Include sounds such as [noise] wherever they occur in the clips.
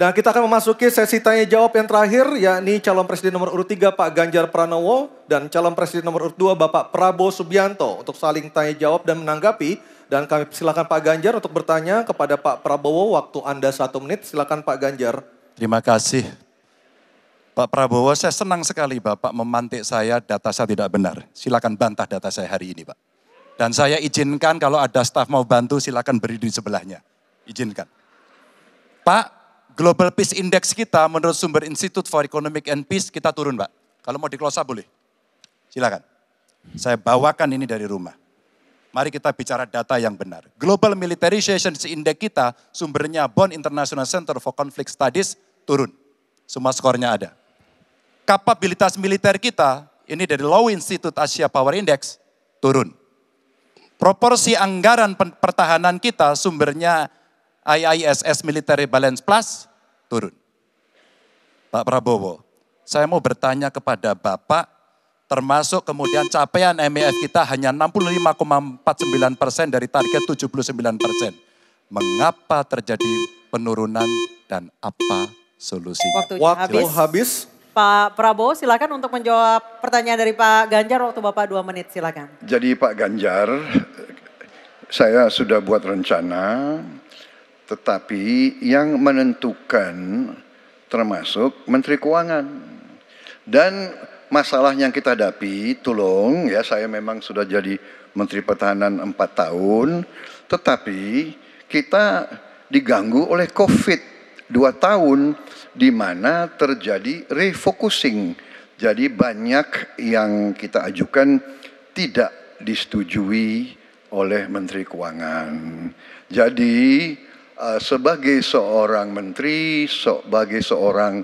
Dan kita akan memasuki sesi tanya jawab yang terakhir, yakni calon presiden nomor urut 3 Pak Ganjar Pranowo dan calon presiden nomor urut 2 Bapak Prabowo Subianto untuk saling tanya jawab dan menanggapi. Dan kami silakan Pak Ganjar untuk bertanya kepada Pak Prabowo waktu Anda satu menit. Silakan Pak Ganjar. Terima kasih. Pak Prabowo, saya senang sekali Bapak memantik saya data saya tidak benar. Silakan bantah data saya hari ini Pak. Dan saya izinkan kalau ada staf mau bantu silakan beri di sebelahnya. Izinkan. Pak Global Peace Index kita menurut sumber Institute for Economic and Peace kita turun, Pak. Kalau mau dikelola boleh. Silakan. Saya bawakan ini dari rumah. Mari kita bicara data yang benar. Global Militarization Index kita sumbernya Bond International Center for Conflict Studies turun. Semua skornya ada. Kapabilitas militer kita ini dari Low Institute Asia Power Index turun. Proporsi anggaran pertahanan kita sumbernya IISS Military Balance Plus turun. Pak Prabowo, saya mau bertanya kepada Bapak, termasuk kemudian capaian MEF kita hanya 65,49 persen dari target 79 persen. Mengapa terjadi penurunan dan apa solusi? Waktunya Waktu habis. habis. Pak Prabowo silakan untuk menjawab pertanyaan dari Pak Ganjar waktu Bapak dua menit silakan. Jadi Pak Ganjar, saya sudah buat rencana tetapi yang menentukan termasuk Menteri Keuangan. Dan masalah yang kita hadapi, tolong ya saya memang sudah jadi Menteri Pertahanan empat tahun, tetapi kita diganggu oleh COVID dua tahun di mana terjadi refocusing. Jadi banyak yang kita ajukan tidak disetujui oleh Menteri Keuangan. Jadi Eh, sebagai seorang menteri, sebagai seorang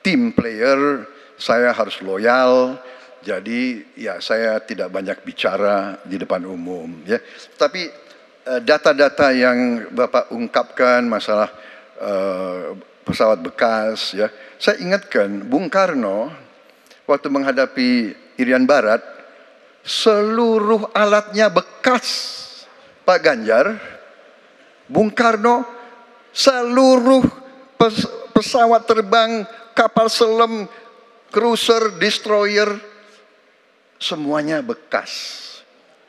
team player, saya harus loyal. Jadi ya saya tidak banyak bicara di depan umum ya. Tapi eh, data-data yang Bapak ungkapkan masalah uh, pesawat bekas ya. Saya ingatkan Bung Karno waktu menghadapi Irian Barat seluruh alatnya bekas Pak Ganjar. Bung Karno seluruh pesawat terbang, kapal selam, cruiser, destroyer, semuanya bekas.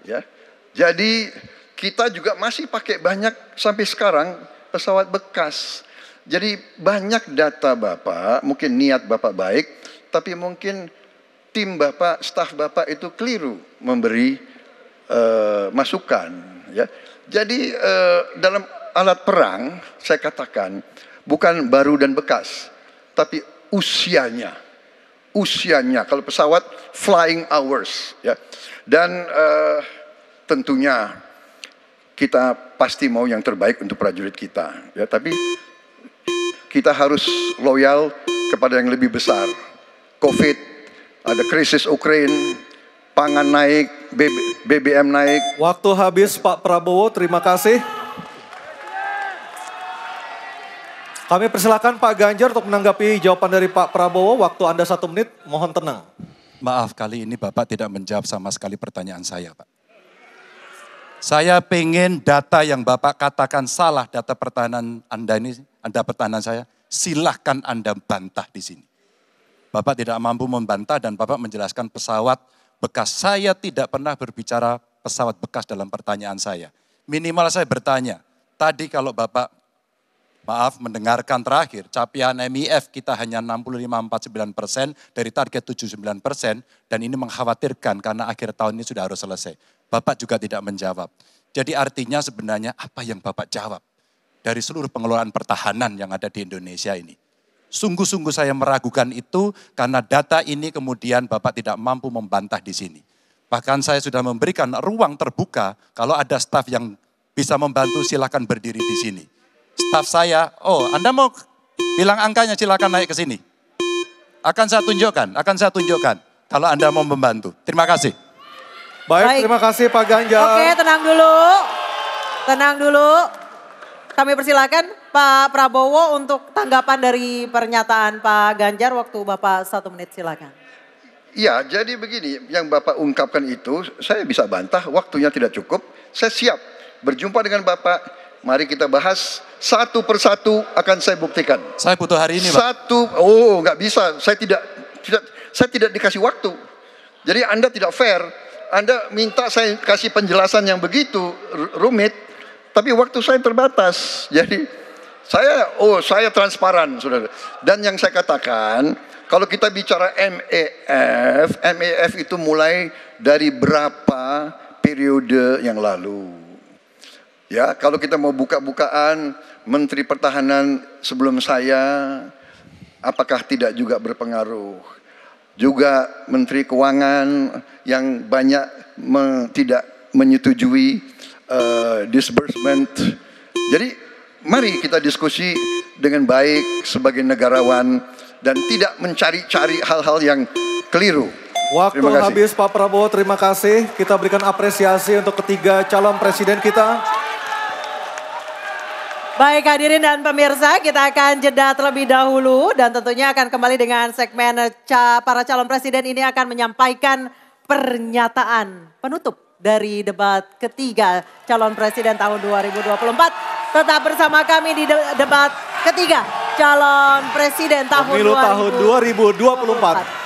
Ya. Jadi kita juga masih pakai banyak sampai sekarang pesawat bekas. Jadi banyak data Bapak, mungkin niat Bapak baik, tapi mungkin tim Bapak, staf Bapak itu keliru memberi uh, masukan. Ya. Jadi uh, dalam alat perang, saya katakan, bukan baru dan bekas, tapi usianya. Usianya, kalau pesawat flying hours. ya Dan uh, tentunya kita pasti mau yang terbaik untuk prajurit kita. Ya, tapi kita harus loyal kepada yang lebih besar. Covid, ada krisis Ukraine, pangan naik, BBM naik. Waktu habis Pak Prabowo, terima kasih. Kami persilahkan Pak Ganjar untuk menanggapi jawaban dari Pak Prabowo. Waktu Anda satu menit, mohon tenang. Maaf, kali ini Bapak tidak menjawab sama sekali pertanyaan saya, Pak. Saya pengen data yang Bapak katakan salah data pertahanan Anda ini, Anda pertahanan saya, silahkan Anda bantah di sini. Bapak tidak mampu membantah dan Bapak menjelaskan pesawat bekas. Saya tidak pernah berbicara pesawat bekas dalam pertanyaan saya. Minimal saya bertanya, tadi kalau Bapak maaf mendengarkan terakhir capaian MIF kita hanya 65,49 persen dari target 79 persen dan ini mengkhawatirkan karena akhir tahun ini sudah harus selesai. Bapak juga tidak menjawab. Jadi artinya sebenarnya apa yang Bapak jawab dari seluruh pengelolaan pertahanan yang ada di Indonesia ini? Sungguh-sungguh saya meragukan itu karena data ini kemudian Bapak tidak mampu membantah di sini. Bahkan saya sudah memberikan ruang terbuka kalau ada staf yang bisa membantu silakan berdiri di sini staff saya, oh Anda mau bilang angkanya silakan naik ke sini. Akan saya tunjukkan, akan saya tunjukkan kalau Anda mau membantu. Terima kasih. Baik, Baik. terima kasih Pak Ganjar. Oke, tenang dulu. Tenang dulu. Kami persilakan Pak Prabowo untuk tanggapan dari pernyataan Pak Ganjar waktu Bapak satu menit silakan. Iya, jadi begini, yang Bapak ungkapkan itu saya bisa bantah, waktunya tidak cukup. Saya siap berjumpa dengan Bapak Mari kita bahas satu persatu akan saya buktikan. Saya butuh hari ini, Pak. Satu, oh nggak bisa. Saya tidak, tidak, saya tidak dikasih waktu. Jadi Anda tidak fair. Anda minta saya kasih penjelasan yang begitu rumit, tapi waktu saya terbatas. [laughs] Jadi saya, oh saya transparan, saudara. Dan yang saya katakan, kalau kita bicara MEF, MEF itu mulai dari berapa periode yang lalu. Ya, kalau kita mau buka-bukaan Menteri Pertahanan sebelum saya apakah tidak juga berpengaruh? Juga Menteri Keuangan yang banyak me tidak menyetujui uh, disbursement. Jadi mari kita diskusi dengan baik sebagai negarawan dan tidak mencari-cari hal-hal yang keliru. Waktu habis Pak Prabowo, terima kasih. Kita berikan apresiasi untuk ketiga calon presiden kita. Baik hadirin dan pemirsa, kita akan jeda terlebih dahulu dan tentunya akan kembali dengan segmen para calon presiden ini akan menyampaikan pernyataan penutup dari debat ketiga calon presiden tahun 2024. Tetap bersama kami di debat ketiga calon presiden tahun, tahun 2024. 2024.